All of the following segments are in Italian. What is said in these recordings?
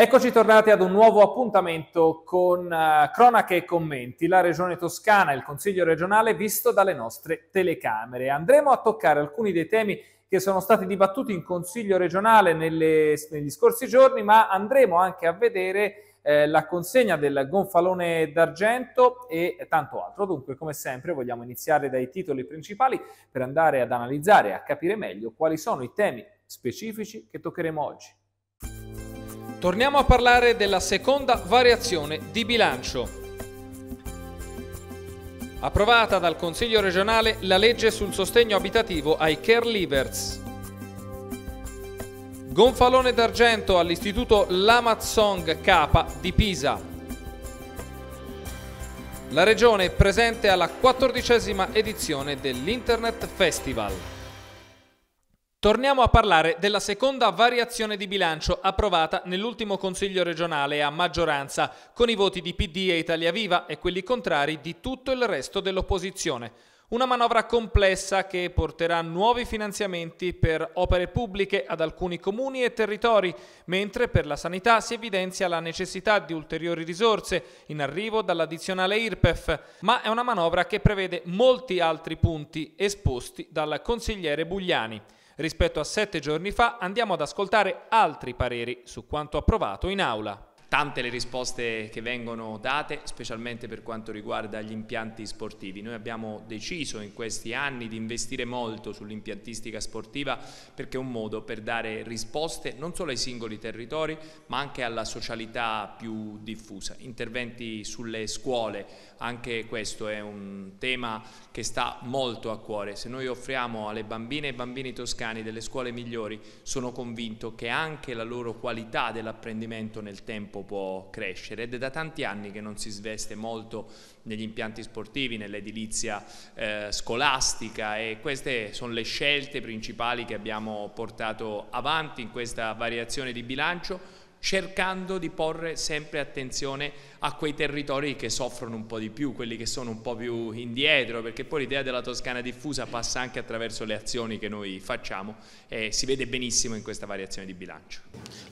Eccoci tornati ad un nuovo appuntamento con uh, cronache e commenti, la Regione Toscana e il Consiglio regionale visto dalle nostre telecamere. Andremo a toccare alcuni dei temi che sono stati dibattuti in Consiglio regionale nelle, negli scorsi giorni, ma andremo anche a vedere eh, la consegna del gonfalone d'argento e tanto altro. Dunque, come sempre, vogliamo iniziare dai titoli principali per andare ad analizzare e a capire meglio quali sono i temi specifici che toccheremo oggi. Torniamo a parlare della seconda variazione di bilancio. Approvata dal Consiglio regionale la legge sul sostegno abitativo ai careleavers. Gonfalone d'argento all'Istituto Lamazong Capa di Pisa. La regione è presente alla quattordicesima edizione dell'Internet Festival. Torniamo a parlare della seconda variazione di bilancio approvata nell'ultimo Consiglio regionale a maggioranza, con i voti di PD e Italia Viva e quelli contrari di tutto il resto dell'opposizione. Una manovra complessa che porterà nuovi finanziamenti per opere pubbliche ad alcuni comuni e territori, mentre per la sanità si evidenzia la necessità di ulteriori risorse in arrivo dall'addizionale IRPEF, ma è una manovra che prevede molti altri punti esposti dal consigliere Bugliani. Rispetto a sette giorni fa andiamo ad ascoltare altri pareri su quanto approvato in aula tante le risposte che vengono date, specialmente per quanto riguarda gli impianti sportivi. Noi abbiamo deciso in questi anni di investire molto sull'impiantistica sportiva perché è un modo per dare risposte non solo ai singoli territori ma anche alla socialità più diffusa. Interventi sulle scuole, anche questo è un tema che sta molto a cuore. Se noi offriamo alle bambine e bambini toscani delle scuole migliori sono convinto che anche la loro qualità dell'apprendimento nel tempo tempo può crescere ed è da tanti anni che non si sveste molto negli impianti sportivi, nell'edilizia eh, scolastica e queste sono le scelte principali che abbiamo portato avanti in questa variazione di bilancio cercando di porre sempre attenzione a quei territori che soffrono un po' di più, quelli che sono un po' più indietro, perché poi l'idea della Toscana diffusa passa anche attraverso le azioni che noi facciamo e si vede benissimo in questa variazione di bilancio.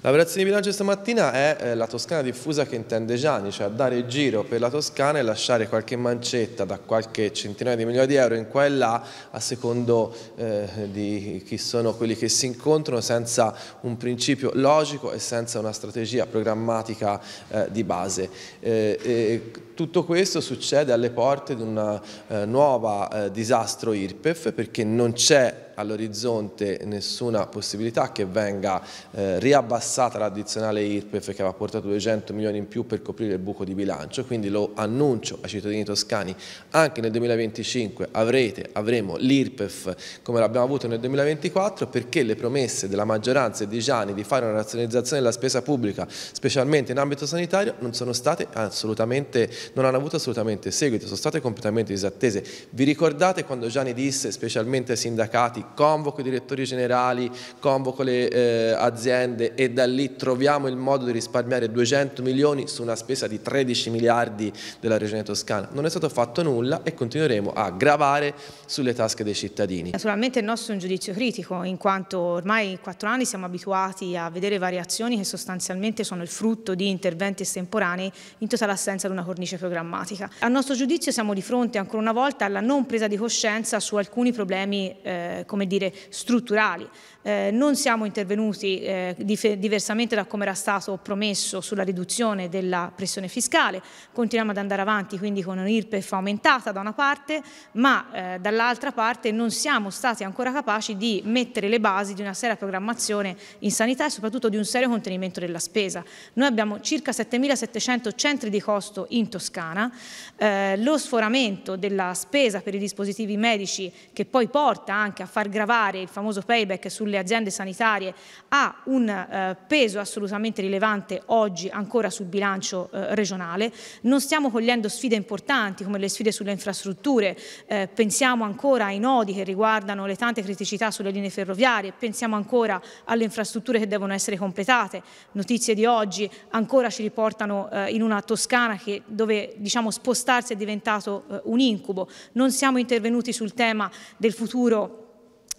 La variazione di bilancio stamattina è eh, la Toscana diffusa che intende Gianni, cioè dare giro per la Toscana e lasciare qualche mancetta da qualche centinaio di milioni di euro in qua e là a secondo eh, di chi sono quelli che si incontrano senza un principio logico e senza una strategia programmatica eh, di base. Eh, tutto questo succede alle porte di un eh, nuovo eh, disastro IRPEF perché non c'è all'orizzonte nessuna possibilità che venga eh, riabbassata l'addizionale IRPEF che aveva portato 200 milioni in più per coprire il buco di bilancio, quindi lo annuncio ai cittadini toscani, anche nel 2025 avrete, avremo l'IRPEF come l'abbiamo avuto nel 2024 perché le promesse della maggioranza e di Gianni di fare una razionalizzazione della spesa pubblica, specialmente in ambito sanitario, non sono state assolutamente, non hanno avuto assolutamente seguito, sono state completamente disattese. Vi ricordate quando Gianni disse, specialmente ai sindacati, convoco i direttori generali, convoco le eh, aziende e da lì troviamo il modo di risparmiare 200 milioni su una spesa di 13 miliardi della regione toscana. Non è stato fatto nulla e continueremo a gravare sulle tasche dei cittadini. Naturalmente il nostro è un giudizio critico in quanto ormai in quattro anni siamo abituati a vedere variazioni che sostanzialmente sono il frutto di interventi estemporanei in totale assenza di una cornice programmatica. A nostro giudizio siamo di fronte ancora una volta alla non presa di coscienza su alcuni problemi eh, come dire, strutturali. Eh, non siamo intervenuti eh, diversamente da come era stato promesso sulla riduzione della pressione fiscale, continuiamo ad andare avanti quindi con un'IRPEF aumentata da una parte, ma eh, dall'altra parte non siamo stati ancora capaci di mettere le basi di una seria programmazione in sanità e soprattutto di un serio contenimento della spesa. Noi abbiamo circa 7.700 centri di costo in Toscana, eh, lo sforamento della spesa per i dispositivi medici che poi porta anche a fare far gravare il famoso payback sulle aziende sanitarie ha un eh, peso assolutamente rilevante oggi ancora sul bilancio eh, regionale. Non stiamo cogliendo sfide importanti come le sfide sulle infrastrutture, eh, pensiamo ancora ai nodi che riguardano le tante criticità sulle linee ferroviarie, pensiamo ancora alle infrastrutture che devono essere completate. Notizie di oggi ancora ci riportano eh, in una Toscana che, dove diciamo, spostarsi è diventato eh, un incubo. Non siamo intervenuti sul tema del futuro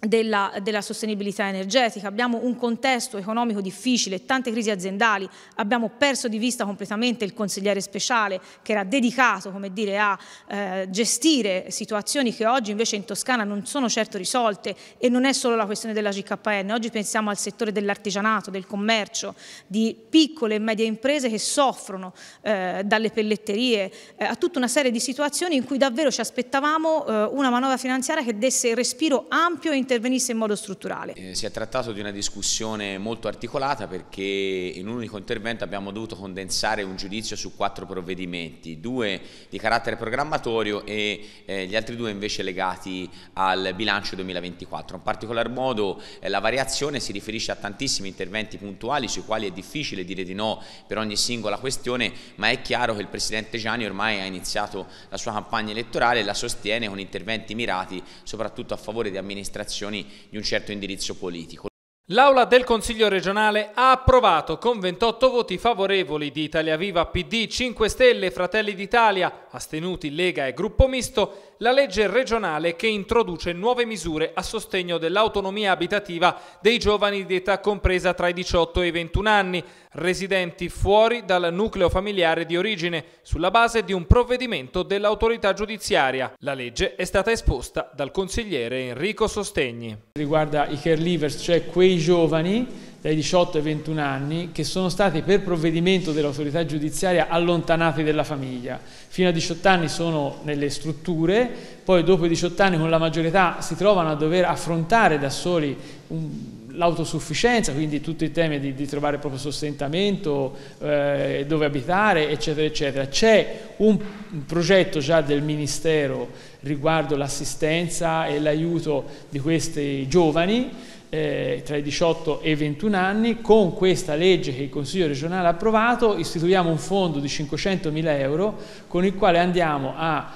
della, della, sostenibilità energetica, abbiamo un contesto economico difficile, tante crisi aziendali, abbiamo perso di vista completamente il consigliere speciale che era dedicato dire, a eh, gestire situazioni che oggi invece in Toscana non sono certo risolte e non è solo la questione della GKN, oggi pensiamo al settore dell'artigianato, del commercio, di piccole e medie imprese che soffrono eh, dalle pelletterie, eh, a tutta una serie di situazioni in cui davvero ci aspettavamo eh, una manovra finanziaria che desse respiro ampio e intervenisse in modo strutturale. Eh, si è trattato di una discussione molto articolata perché in un unico intervento abbiamo dovuto condensare un giudizio su quattro provvedimenti, due di carattere programmatorio e eh, gli altri due invece legati al bilancio 2024. In particolar modo eh, la variazione si riferisce a tantissimi interventi puntuali sui quali è difficile dire di no per ogni singola questione, ma è chiaro che il Presidente Gianni ormai ha iniziato la sua campagna elettorale e la sostiene con interventi mirati soprattutto a favore di amministrazioni espressioni di un certo indirizzo politico. L'Aula del Consiglio regionale ha approvato con 28 voti favorevoli di Italia Viva, PD, 5 Stelle, Fratelli d'Italia, astenuti Lega e Gruppo Misto, la legge regionale che introduce nuove misure a sostegno dell'autonomia abitativa dei giovani di età compresa tra i 18 e i 21 anni, residenti fuori dal nucleo familiare di origine, sulla base di un provvedimento dell'autorità giudiziaria. La legge è stata esposta dal consigliere Enrico Sostegni. Riguarda i caregiver, cioè quei giovani dai 18 ai 21 anni che sono stati per provvedimento dell'autorità giudiziaria allontanati dalla famiglia. Fino a 18 anni sono nelle strutture, poi dopo i 18 anni con la maggiorità si trovano a dover affrontare da soli l'autosufficienza, quindi tutti i temi di, di trovare il proprio sostentamento, eh, dove abitare, eccetera, eccetera. C'è un, un progetto già del Ministero riguardo l'assistenza e l'aiuto di questi giovani eh, tra i 18 e i 21 anni, con questa legge che il Consiglio regionale ha approvato, istituiamo un fondo di 500 mila euro con il quale andiamo a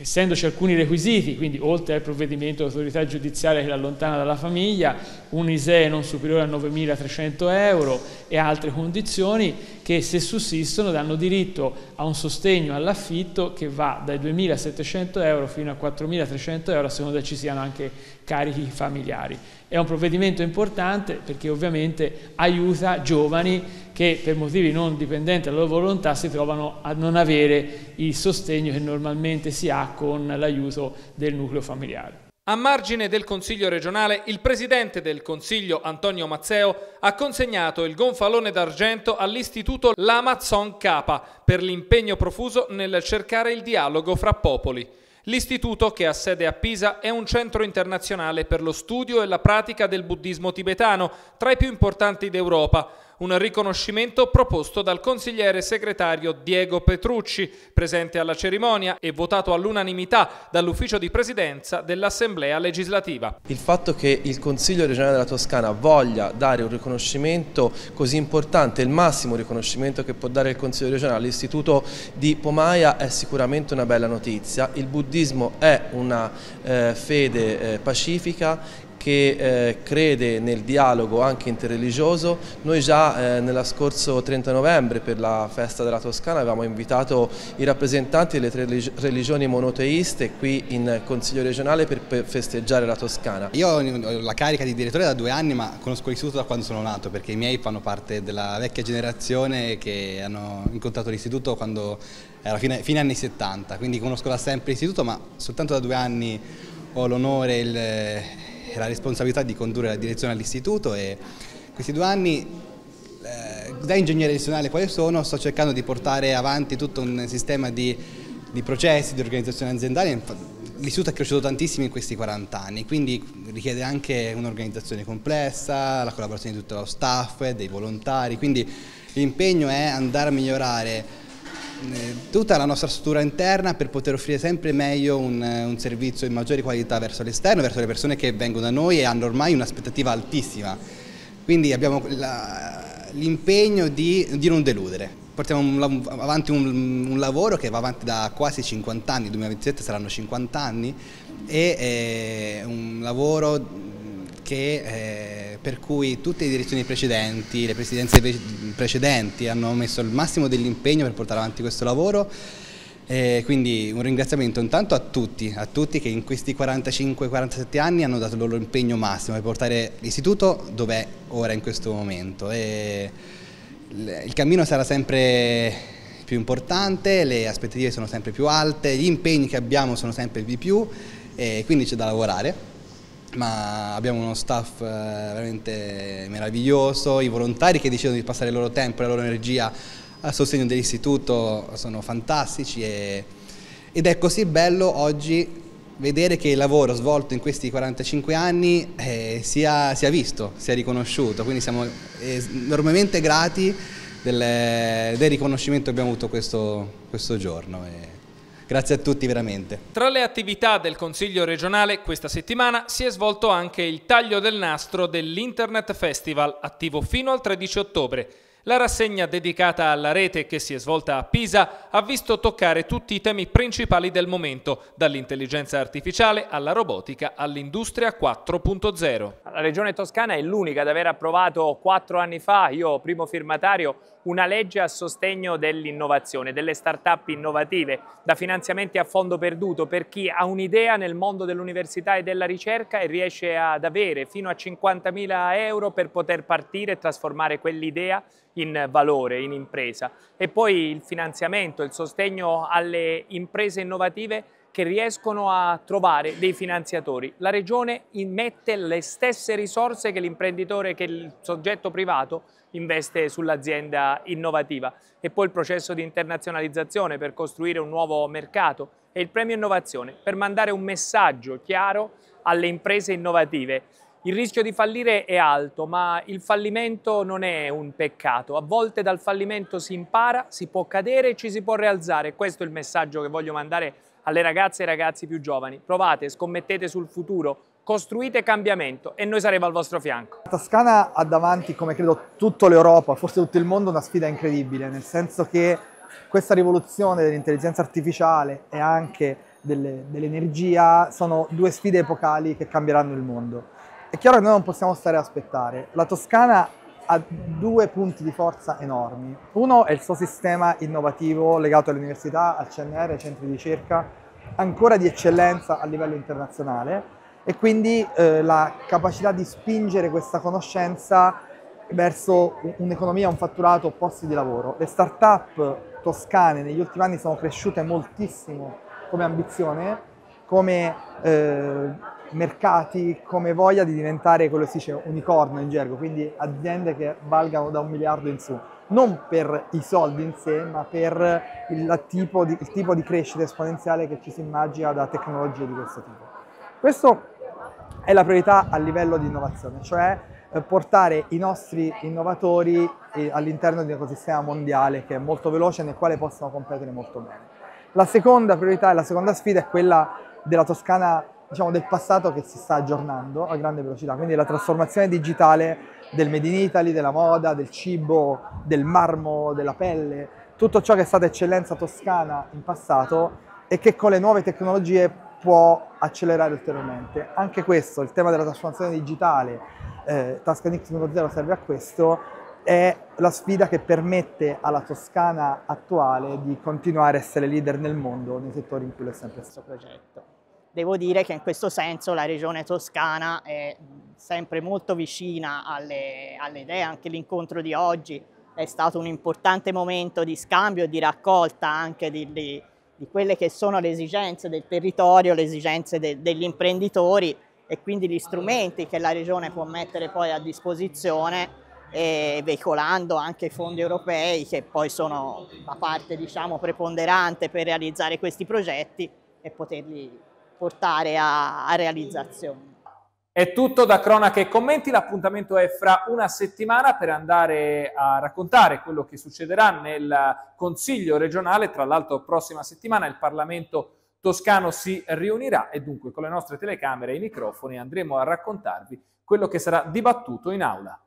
essendoci alcuni requisiti, quindi oltre al provvedimento dell'autorità giudiziaria che l'allontana dalla famiglia, un ISEE non superiore a 9.300 euro e altre condizioni che se sussistono danno diritto a un sostegno all'affitto che va dai 2.700 euro fino a 4.300 euro a seconda ci siano anche carichi familiari. È un provvedimento importante perché ovviamente aiuta giovani che per motivi non dipendenti dalla loro volontà si trovano a non avere il sostegno che normalmente si ha con l'aiuto del nucleo familiare. A margine del Consiglio regionale, il Presidente del Consiglio, Antonio Mazzeo, ha consegnato il gonfalone d'argento all'Istituto Lamazzon Capa per l'impegno profuso nel cercare il dialogo fra popoli. L'istituto, che ha sede a Pisa, è un centro internazionale per lo studio e la pratica del buddismo tibetano, tra i più importanti d'Europa un riconoscimento proposto dal consigliere segretario Diego Petrucci, presente alla cerimonia e votato all'unanimità dall'ufficio di presidenza dell'Assemblea legislativa. Il fatto che il Consiglio regionale della Toscana voglia dare un riconoscimento così importante, il massimo riconoscimento che può dare il Consiglio regionale all'Istituto di Pomaia è sicuramente una bella notizia. Il buddismo è una eh, fede eh, pacifica che eh, crede nel dialogo anche interreligioso. Noi già eh, nella scorso 30 novembre per la festa della Toscana avevamo invitato i rappresentanti delle tre religioni monoteiste qui in Consiglio regionale per, per festeggiare la Toscana. Io ho la carica di direttore da due anni ma conosco l'istituto da quando sono nato perché i miei fanno parte della vecchia generazione che hanno incontrato l'istituto quando era fine, fine anni 70, quindi conosco da sempre l'istituto ma soltanto da due anni ho l'onore e il la responsabilità di condurre la direzione all'istituto e questi due anni eh, da ingegnere gestionale quale sono sto cercando di portare avanti tutto un sistema di, di processi, di organizzazione aziendale. L'istituto è cresciuto tantissimo in questi 40 anni, quindi richiede anche un'organizzazione complessa, la collaborazione di tutto lo staff, dei volontari, quindi l'impegno è andare a migliorare eh, tutta la nostra struttura interna per poter offrire sempre meglio un, eh, un servizio di maggiore qualità verso l'esterno, verso le persone che vengono da noi e hanno ormai un'aspettativa altissima. Quindi abbiamo l'impegno di, di, non deludere. Portiamo un, avanti un, un, lavoro che va avanti da quasi 50 anni, 2027 saranno 50 anni, e è eh, un lavoro che... È, per cui tutte le direzioni precedenti, le presidenze precedenti hanno messo il massimo dell'impegno per portare avanti questo lavoro e quindi un ringraziamento intanto a tutti, a tutti che in questi 45-47 anni hanno dato il loro impegno massimo per portare l'istituto dove è ora in questo momento e il cammino sarà sempre più importante, le aspettative sono sempre più alte, gli impegni che abbiamo sono sempre di più e quindi c'è da lavorare ma abbiamo uno staff eh, veramente meraviglioso, i volontari che decidono di passare il loro tempo e la loro energia a sostegno dell'istituto sono fantastici e, ed è così bello oggi vedere che il lavoro svolto in questi 45 anni eh, sia, sia, visto, sia riconosciuto, quindi siamo enormemente grati del, del riconoscimento che abbiamo avuto questo, questo giorno. E, Grazie a tutti veramente. Tra le attività del Consiglio regionale questa settimana si è svolto anche il taglio del nastro dell'Internet Festival, attivo fino al 13 ottobre. La rassegna dedicata alla rete che si è svolta a Pisa ha visto toccare tutti i temi principali del momento, dall'intelligenza artificiale alla robotica all'industria 4.0. La regione toscana è l'unica ad aver approvato quattro anni fa, io primo firmatario, una legge a sostegno dell'innovazione, delle start-up innovative, da finanziamenti a fondo perduto per chi ha un'idea nel mondo dell'università e della ricerca e riesce ad avere fino a 50.000 euro per poter partire e trasformare quell'idea in valore, in impresa. E poi il finanziamento, il sostegno alle imprese innovative che riescono a trovare dei finanziatori. La Regione immette le stesse risorse che l'imprenditore, che il soggetto privato investe sull'azienda innovativa e poi il processo di internazionalizzazione per costruire un nuovo mercato e il premio innovazione per mandare un messaggio chiaro alle imprese innovative il rischio di fallire è alto, ma il fallimento non è un peccato. A volte dal fallimento si impara, si può cadere e ci si può rialzare. Questo è il messaggio che voglio mandare alle ragazze e ai ragazzi più giovani. Provate, scommettete sul futuro, costruite cambiamento e noi saremo al vostro fianco. La Toscana ha davanti, come credo tutta l'Europa, forse tutto il mondo, una sfida incredibile, nel senso che questa rivoluzione dell'intelligenza artificiale e anche dell'energia dell sono due sfide epocali che cambieranno il mondo è chiaro che noi non possiamo stare a aspettare. La Toscana ha due punti di forza enormi. Uno è il suo sistema innovativo legato all'università, al CNR, ai centri di ricerca, ancora di eccellenza a livello internazionale e quindi eh, la capacità di spingere questa conoscenza verso un'economia, un fatturato, posti di lavoro. Le start-up toscane negli ultimi anni sono cresciute moltissimo come ambizione, come eh, mercati come voglia di diventare quello che si dice unicorno in gergo, quindi aziende che valgano da un miliardo in su, non per i soldi in sé, ma per il tipo di, il tipo di crescita esponenziale che ci si immagina da tecnologie di questo tipo. Questa è la priorità a livello di innovazione, cioè eh, portare i nostri innovatori eh, all'interno di un ecosistema mondiale che è molto veloce e nel quale possono competere molto bene. La seconda priorità e la seconda sfida è quella della Toscana diciamo, del passato che si sta aggiornando a grande velocità, quindi la trasformazione digitale del Made in Italy, della moda, del cibo, del marmo, della pelle, tutto ciò che è stata eccellenza toscana in passato e che con le nuove tecnologie può accelerare ulteriormente. Anche questo, il tema della trasformazione digitale, eh, Toscan X.0 serve a questo, è la sfida che permette alla Toscana attuale di continuare a essere leader nel mondo nei settori in cui lo è sempre stato progetto. Devo dire che in questo senso la regione toscana è sempre molto vicina alle, alle idee, anche l'incontro di oggi è stato un importante momento di scambio e di raccolta anche di, di, di, quelle che sono le esigenze del territorio, le esigenze de, degli imprenditori e quindi gli strumenti che la regione può mettere poi a disposizione eh, veicolando anche i fondi europei che poi sono la parte diciamo preponderante per realizzare questi progetti e poterli portare a, a realizzazione. È tutto da Cronache e Commenti, l'appuntamento è fra una settimana per andare a raccontare quello che succederà nel Consiglio regionale, tra l'altro prossima settimana il Parlamento toscano si riunirà e dunque con le nostre telecamere e i microfoni andremo a raccontarvi quello che sarà dibattuto in aula.